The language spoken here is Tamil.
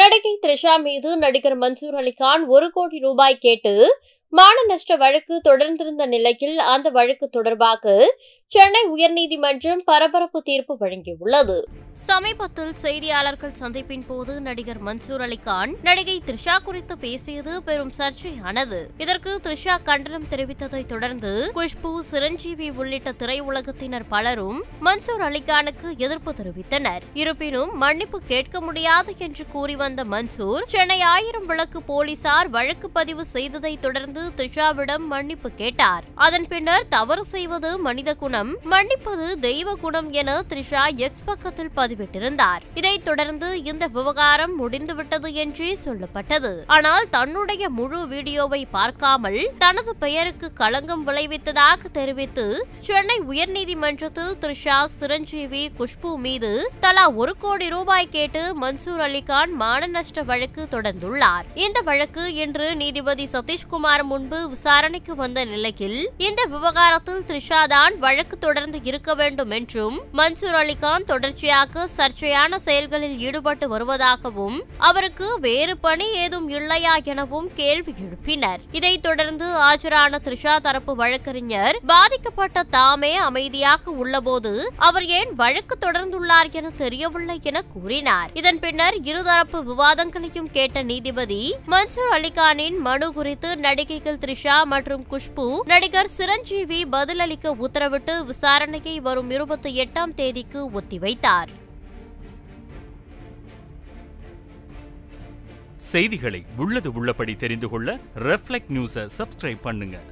நடிகை த்ரிஷா மீது நடிகர் மன்சூர் அலிகான் ஒரு கோடி ரூபாய் கேட்டு மான நஷ்ட வழக்கு தொடர்ந்திருந்த நிலையில் அந்த வழக்கு தொடர்பாக சென்னை உயர்நீதிமன்றம் பரபரப்பு தீர்ப்பு வழங்கியுள்ளது சமீபத்தில் செய்தியாளர்கள் சந்திப்பின் போது நடிகர் மன்சூர் அலிகான் நடிகை த்ரிஷா குறித்து பேசியது பெரும் சர்ச்சையானது இதற்கு த்ரிஷா கண்டனம் தெரிவித்ததை தொடர்ந்து குஷ்பு சிரஞ்சீவி உள்ளிட்ட திரையுலகத்தினர் பலரும் மன்சூர் அலிகானுக்கு எதிர்ப்பு தெரிவித்தனர் இருப்பினும் மன்னிப்பு கேட்க முடியாது என்று கூறி வந்த மன்சூர் சென்னை ஆயிரம் விளக்கு போலீசார் வழக்கு பதிவு செய்ததை தொடர்ந்து த்ரிஷாவிடம் மன்னிப்பு கேட்டார் அதன் பின்னர் தவறு செய்வது மனித குணம் மூலம் மன்னிப்பது தெய்வ குணம் என த்ரிஷா எக்ஸ் பக்கத்தில் பதிவிட்டிருந்தார் இதைத் தொடர்ந்து இந்த விவகாரம் முடிந்துவிட்டது என்று சொல்லப்பட்டது ஆனால் தன்னுடைய முழு வீடியோவை பார்க்காமல் தனது பெயருக்கு களங்கம் விளைவித்ததாக தெரிவித்து சென்னை உயர்நீதிமன்றத்தில் த்ரிஷா சிரஞ்சீவி குஷ்பு மீது தலா ஒரு கோடி ரூபாய் கேட்டு மன்சூர் அலிகான் மான நஷ்ட வழக்கு தொடர்ந்துள்ளார் இந்த வழக்கு இன்று நீதிபதி சதீஷ்குமார் முன்பு விசாரணைக்கு வந்த நிலையில் இந்த விவகாரத்தில் த்ரிஷா தான் வழக்கு வழக்கு தொடர்ந்து இருக்க வேண்டும் என்றும் மன்சூர் அலிகான் தொடர்ச்சியாக சர்ச்சையான செயல்களில் ஈடுபட்டு வருவதாகவும் அவருக்கு வேறு பணி ஏதும் இல்லையா எனவும் கேள்வி எழுப்பினர் இதைத் தொடர்ந்து ஆஜரான த்ரிஷா தரப்பு வழக்கறிஞர் பாதிக்கப்பட்ட தாமே அமைதியாக உள்ளபோது அவர் ஏன் வழக்கு தொடர்ந்துள்ளார் என தெரியவில்லை என கூறினார் இதன் பின்னர் இருதரப்பு விவாதங்களையும் கேட்ட நீதிபதி மன்சூர் அலிகானின் மனு குறித்து நடிகைகள் த்ரிஷா மற்றும் குஷ்பு நடிகர் சிரஞ்சீவி பதிலளிக்க உத்தரவிட்டு விசாரணையை வரும் இருபத்தி எட்டாம் தேதிக்கு ஒத்திவைத்தார் செய்திகளை உள்ளது உள்ளபடி தெரிந்து கொள்ள ரெஃப்ளெக்ட் நியூஸை சப்ஸ்கிரைப் பண்ணுங்கள்